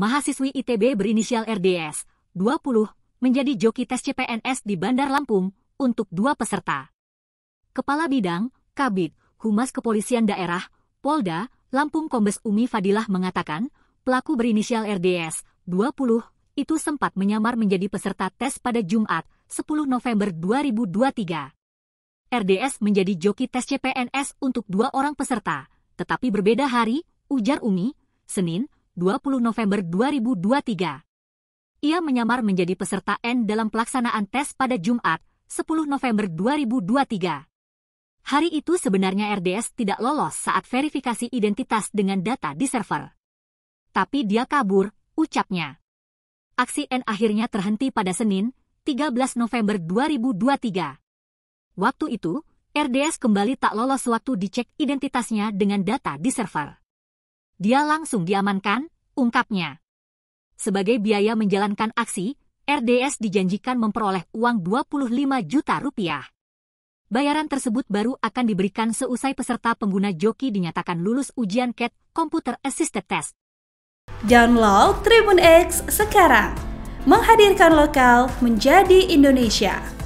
mahasiswi ITB berinisial RDS, 20, menjadi joki tes CPNS di Bandar Lampung untuk dua peserta. Kepala Bidang, Kabit, Humas Kepolisian Daerah, Polda, Lampung Kombes Umi Fadilah mengatakan, pelaku berinisial RDS, 20, itu sempat menyamar menjadi peserta tes pada Jumat, 10 November 2023. RDS menjadi joki tes CPNS untuk dua orang peserta, tetapi berbeda hari, ujar Umi, Senin, 20 November 2023. Ia menyamar menjadi peserta N dalam pelaksanaan tes pada Jumat, 10 November 2023. Hari itu sebenarnya RDS tidak lolos saat verifikasi identitas dengan data di server. Tapi dia kabur, ucapnya. Aksi N akhirnya terhenti pada Senin, 13 November 2023. Waktu itu, RDS kembali tak lolos waktu dicek identitasnya dengan data di server dia langsung diamankan, ungkapnya. Sebagai biaya menjalankan aksi, RDS dijanjikan memperoleh uang 25 juta rupiah. Bayaran tersebut baru akan diberikan seusai peserta pengguna joki dinyatakan lulus ujian CAT Computer Assisted Test. Download Tribun X sekarang. Menghadirkan lokal menjadi Indonesia.